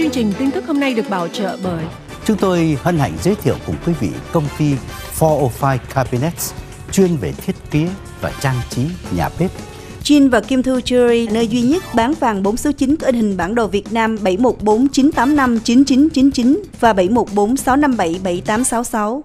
Chương trình tin tức hôm nay được bảo trợ bởi Chúng tôi hân hạnh giới thiệu cùng quý vị công ty 405 Cabinets chuyên về thiết kế và trang trí nhà bếp. Jin và Kim Thư Jewelry, nơi duy nhất bán vàng 4 số 9 có in hình bản đồ Việt Nam 714 985 9999 và 714 657 7866.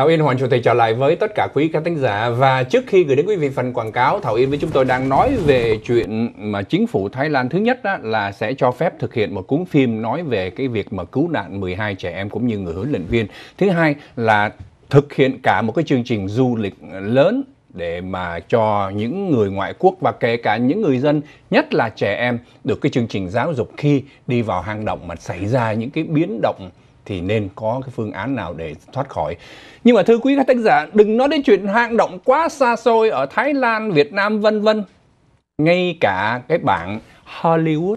Thảo Yên Hoàng Chủ tịch trở lại với tất cả quý khán thính giả và trước khi gửi đến quý vị phần quảng cáo Thảo Yên với chúng tôi đang nói về chuyện mà chính phủ Thái Lan thứ nhất đó là sẽ cho phép thực hiện một cuốn phim nói về cái việc mà cứu nạn 12 trẻ em cũng như người huấn luyện viên. Thứ hai là thực hiện cả một cái chương trình du lịch lớn để mà cho những người ngoại quốc và kể cả những người dân nhất là trẻ em được cái chương trình giáo dục khi đi vào hang động mà xảy ra những cái biến động thì nên có cái phương án nào để thoát khỏi. Nhưng mà thưa quý các tác giả, đừng nói đến chuyện hang động quá xa xôi ở Thái Lan, Việt Nam vân vân. Ngay cả cái bảng Hollywood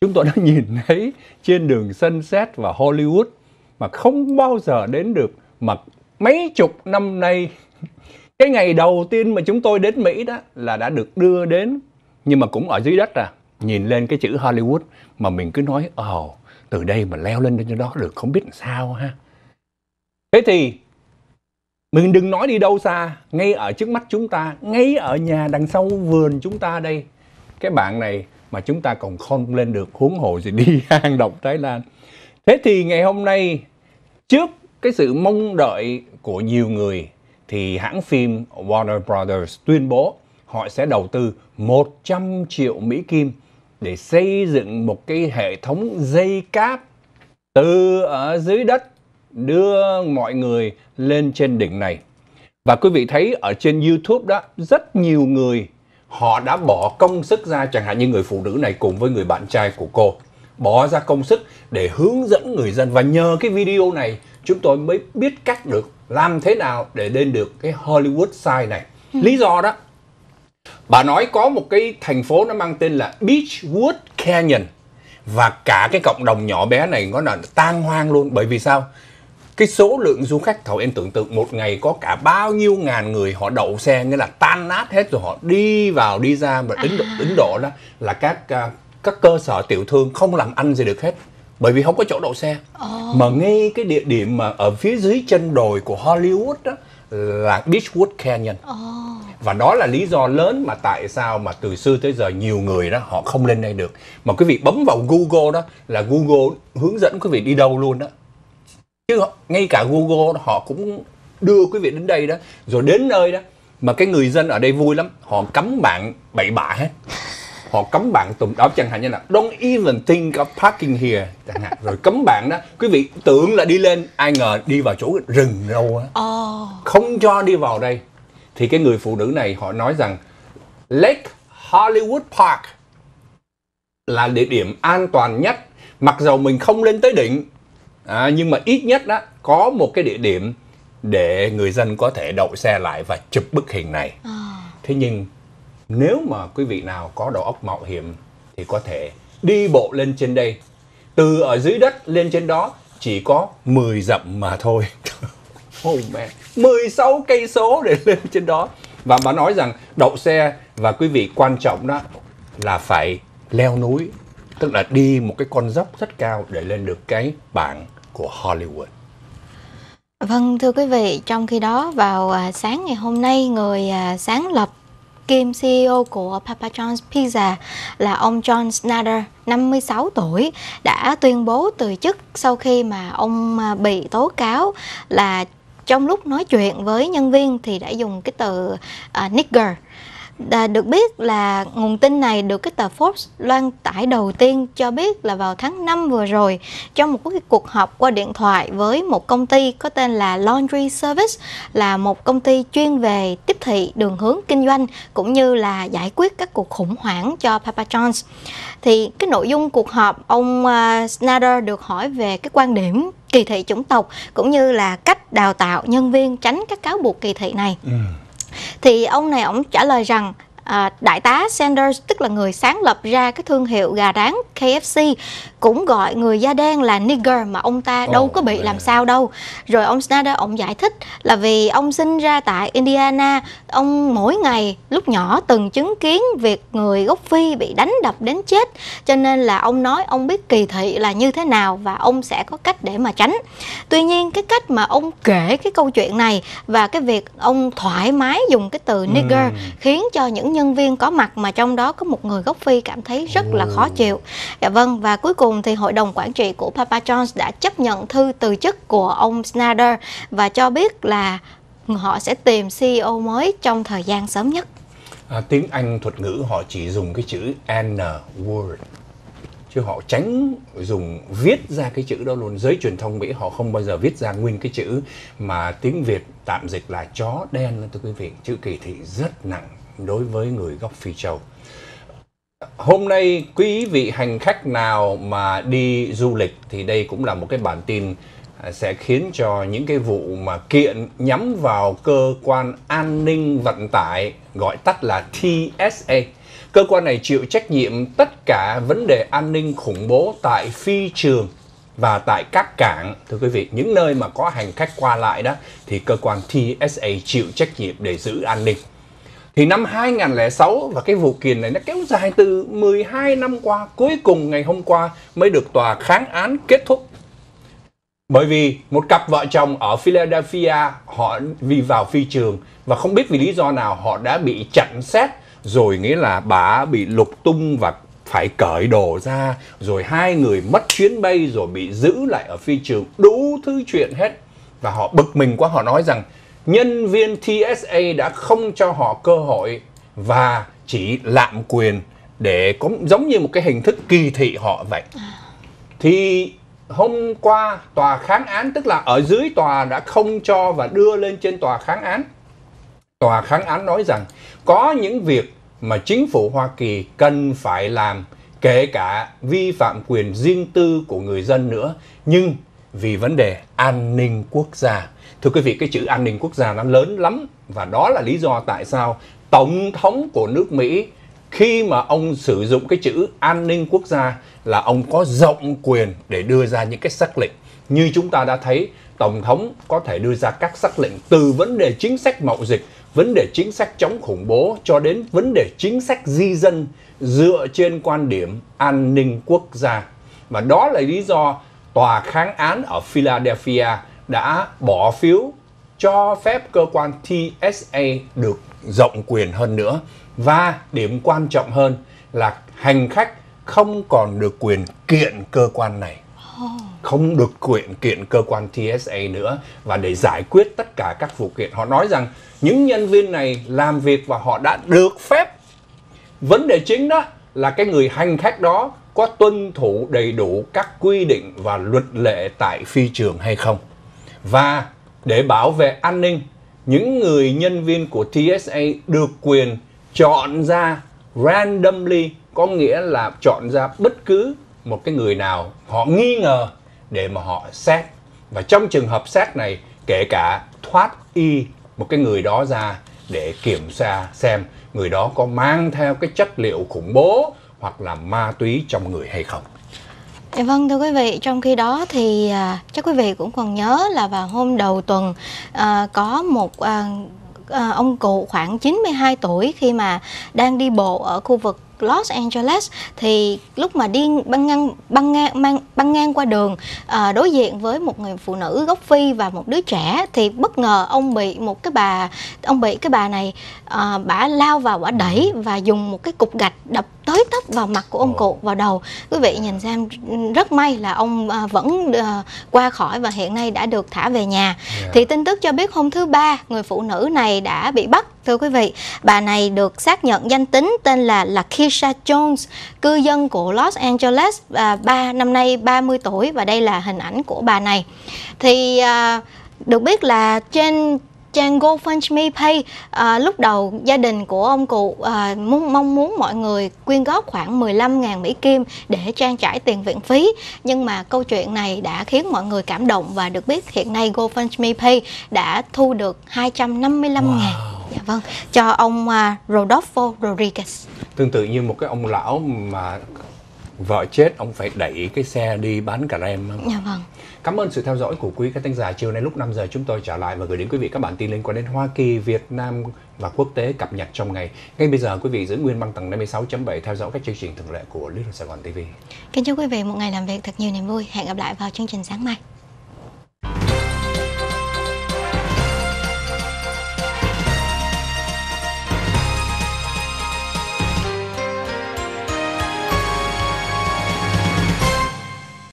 chúng tôi đã nhìn thấy trên đường Sunset và Hollywood mà không bao giờ đến được mà mấy chục năm nay cái ngày đầu tiên mà chúng tôi đến Mỹ đó là đã được đưa đến nhưng mà cũng ở dưới đất à nhìn lên cái chữ Hollywood mà mình cứ nói ồ oh, từ đây mà leo lên trên đó được không biết làm sao ha thế thì mình đừng nói đi đâu xa ngay ở trước mắt chúng ta ngay ở nhà đằng sau vườn chúng ta đây cái bạn này mà chúng ta còn không lên được huống hồ gì đi hang động Thái Lan thế thì ngày hôm nay trước cái sự mong đợi của nhiều người thì hãng phim Warner Brothers tuyên bố họ sẽ đầu tư 100 triệu Mỹ Kim để xây dựng một cái hệ thống dây cáp từ ở dưới đất đưa mọi người lên trên đỉnh này. Và quý vị thấy ở trên YouTube đó rất nhiều người họ đã bỏ công sức ra chẳng hạn như người phụ nữ này cùng với người bạn trai của cô bỏ ra công sức để hướng dẫn người dân và nhờ cái video này chúng tôi mới biết cách được làm thế nào để lên được cái Hollywood side này. Ừ. Lý do đó Bà nói có một cái thành phố nó mang tên là Beachwood Canyon và cả cái cộng đồng nhỏ bé này nó là tan hoang luôn bởi vì sao? Cái số lượng du khách thầu em tưởng tượng một ngày có cả bao nhiêu ngàn người họ đậu xe nghĩa là tan nát hết rồi họ đi vào đi ra mà Ấn Độ Ấn à. Độ đó là các à, các cơ sở tiểu thương không làm ăn gì được hết bởi vì không có chỗ đậu xe oh. mà ngay cái địa điểm mà ở phía dưới chân đồi của Hollywood đó là Beachwood Canyon. Oh. Và đó là lý do lớn mà tại sao mà từ xưa tới giờ nhiều người đó họ không lên đây được. Mà quý vị bấm vào Google đó là Google hướng dẫn quý vị đi đâu luôn đó. Chứ ngay cả Google họ cũng đưa quý vị đến đây đó, rồi đến nơi đó mà cái người dân ở đây vui lắm, họ cấm bạn bậy bạ hết họ cấm bạn tụm đó chẳng hạn như là don't even think of parking here chẳng hạn rồi cấm bạn đó quý vị tưởng là đi lên ai ngờ đi vào chỗ rừng đâu á ờ. không cho đi vào đây thì cái người phụ nữ này họ nói rằng Lake Hollywood Park là địa điểm an toàn nhất mặc dầu mình không lên tới đỉnh à, nhưng mà ít nhất đó có một cái địa điểm để người dân có thể đậu xe lại và chụp bức hình này ờ. thế nhưng nếu mà quý vị nào có đầu óc mạo hiểm thì có thể đi bộ lên trên đây. Từ ở dưới đất lên trên đó chỉ có 10 dặm mà thôi. oh man, 16 cây số để lên trên đó. Và bà nói rằng đậu xe và quý vị quan trọng đó là phải leo núi, tức là đi một cái con dốc rất cao để lên được cái bảng của Hollywood. Vâng thưa quý vị, trong khi đó vào à, sáng ngày hôm nay người à, sáng lập Kim, CEO của Papa John's Pizza là ông John Snyder, 56 tuổi, đã tuyên bố từ chức sau khi mà ông à, bị tố cáo là trong lúc nói chuyện với nhân viên thì đã dùng cái từ uh, nigger đã được biết là nguồn tin này được cái tờ Forbes loan tải đầu tiên cho biết là vào tháng 5 vừa rồi trong một cái cuộc họp qua điện thoại với một công ty có tên là Laundry Service là một công ty chuyên về tiếp thị đường hướng kinh doanh cũng như là giải quyết các cuộc khủng hoảng cho Papa John's. Thì cái nội dung cuộc họp ông uh, Snyder được hỏi về cái quan điểm kỳ thị chủng tộc cũng như là cách đào tạo nhân viên tránh các cáo buộc kỳ thị này. Ừ thì ông này ổng trả lời rằng à, đại tá Sanders tức là người sáng lập ra cái thương hiệu gà rán KFC cũng gọi người da đen là nigger mà ông ta đâu oh, có bị yeah. làm sao đâu rồi ông Snyder ông giải thích là vì ông sinh ra tại Indiana ông mỗi ngày lúc nhỏ từng chứng kiến việc người gốc Phi bị đánh đập đến chết cho nên là ông nói ông biết kỳ thị là như thế nào và ông sẽ có cách để mà tránh tuy nhiên cái cách mà ông kể cái câu chuyện này và cái việc ông thoải mái dùng cái từ nigger mm. khiến cho những nhân viên có mặt mà trong đó có một người gốc Phi cảm thấy rất là khó chịu. Dạ vâng và cuối cùng thì hội đồng quản trị của Papa John's đã chấp nhận thư từ chức của ông Snyder và cho biết là họ sẽ tìm CEO mới trong thời gian sớm nhất. À, tiếng Anh thuật ngữ họ chỉ dùng cái chữ N word chứ họ tránh dùng viết ra cái chữ đó luôn giới truyền thông mỹ họ không bao giờ viết ra nguyên cái chữ mà tiếng việt tạm dịch là chó đen thưa quý vị chữ kỳ thị rất nặng đối với người gốc Phi Châu. Hôm nay quý vị hành khách nào mà đi du lịch thì đây cũng là một cái bản tin à, sẽ khiến cho những cái vụ mà kiện nhắm vào cơ quan an ninh vận tải gọi tắt là TSA. Cơ quan này chịu trách nhiệm tất cả vấn đề an ninh khủng bố tại phi trường và tại các cảng thưa quý vị những nơi mà có hành khách qua lại đó thì cơ quan TSA chịu trách nhiệm để giữ an ninh thì năm 2006 và cái vụ kiện này nó kéo dài từ 12 năm qua, cuối cùng ngày hôm qua mới được tòa kháng án kết thúc. Bởi vì một cặp vợ chồng ở Philadelphia họ vì vào phi trường và không biết vì lý do nào họ đã bị chặn xét rồi nghĩa là bà bị lục tung và phải cởi đồ ra rồi hai người mất chuyến bay rồi bị giữ lại ở phi trường đủ thứ chuyện hết và họ bực mình quá họ nói rằng nhân viên TSA đã không cho họ cơ hội và chỉ lạm quyền để cũng giống như một cái hình thức kỳ thị họ vậy. À. Thì hôm qua tòa kháng án tức là ở dưới tòa đã không cho và đưa lên trên tòa kháng án. Tòa kháng án nói rằng có những việc mà chính phủ Hoa Kỳ cần phải làm kể cả vi phạm quyền riêng tư của người dân nữa nhưng vì vấn đề an ninh quốc gia. Thưa quý vị, cái chữ an ninh quốc gia nó lớn lắm và đó là lý do tại sao Tổng thống của nước Mỹ khi mà ông sử dụng cái chữ an ninh quốc gia là ông có rộng quyền để đưa ra những cái sắc lệnh. Như chúng ta đã thấy, Tổng thống có thể đưa ra các sắc lệnh từ vấn đề chính sách mậu dịch, vấn đề chính sách chống khủng bố cho đến vấn đề chính sách di dân dựa trên quan điểm an ninh quốc gia. Và đó là lý do tòa kháng án ở Philadelphia đã bỏ phiếu cho phép cơ quan TSA được rộng quyền hơn nữa và điểm quan trọng hơn là hành khách không còn được quyền kiện cơ quan này không được quyền kiện cơ quan TSA nữa và để giải quyết tất cả các vụ kiện họ nói rằng những nhân viên này làm việc và họ đã được phép vấn đề chính đó là cái người hành khách đó có tuân thủ đầy đủ các quy định và luật lệ tại phi trường hay không. Và để bảo vệ an ninh, những người nhân viên của TSA được quyền chọn ra randomly, có nghĩa là chọn ra bất cứ một cái người nào họ nghi ngờ để mà họ xét. Và trong trường hợp xét này, kể cả thoát y một cái người đó ra để kiểm tra xem người đó có mang theo cái chất liệu khủng bố hoặc là ma túy trong người hay không? Dạ vâng thưa quý vị, trong khi đó thì à, chắc quý vị cũng còn nhớ là vào hôm đầu tuần à, có một à, à ông cụ khoảng 92 tuổi khi mà đang đi bộ ở khu vực Los Angeles thì lúc mà đi băng ngang băng ngang mang băng ngang qua đường à, đối diện với một người phụ nữ gốc Phi và một đứa trẻ thì bất ngờ ông bị một cái bà ông bị cái bà này à, bả lao vào bả đẩy và dùng một cái cục gạch đập tới tấp vào mặt của ông cụ vào đầu quý vị nhìn xem rất may là ông à, vẫn à, qua khỏi và hiện nay đã được thả về nhà yeah. Dạ. thì tin tức cho biết hôm thứ ba người phụ nữ này đã bị bắt Thưa quý vị, bà này được xác nhận danh tính tên là Lakisha Jones, cư dân của Los Angeles, à, ba năm nay 30 tuổi và đây là hình ảnh của bà này. Thì à, được biết là trên trang GoFundMe Pay à, lúc đầu gia đình của ông cụ à, muốn, mong muốn mọi người quyên góp khoảng 15.000 Mỹ Kim để trang trải tiền viện phí nhưng mà câu chuyện này đã khiến mọi người cảm động và được biết hiện nay GoFundMe Pay đã thu được 255.000 wow. Dạ vâng, cho ông à, Rodolfo Rodriguez. Tương tự như một cái ông lão mà vợ chết ông phải đẩy cái xe đi bán cà rem. Dạ vâng. Cảm ơn sự theo dõi của quý khán thính giả chiều nay lúc 5 giờ chúng tôi trở lại và gửi đến quý vị các bản tin liên quan đến Hoa Kỳ, Việt Nam và quốc tế cập nhật trong ngày. Ngay bây giờ quý vị giữ nguyên băng tầng 56.7 theo dõi các chương trình thường lệ của Little Sài Gòn TV. Kính chúc quý vị một ngày làm việc thật nhiều niềm vui. Hẹn gặp lại vào chương trình sáng mai.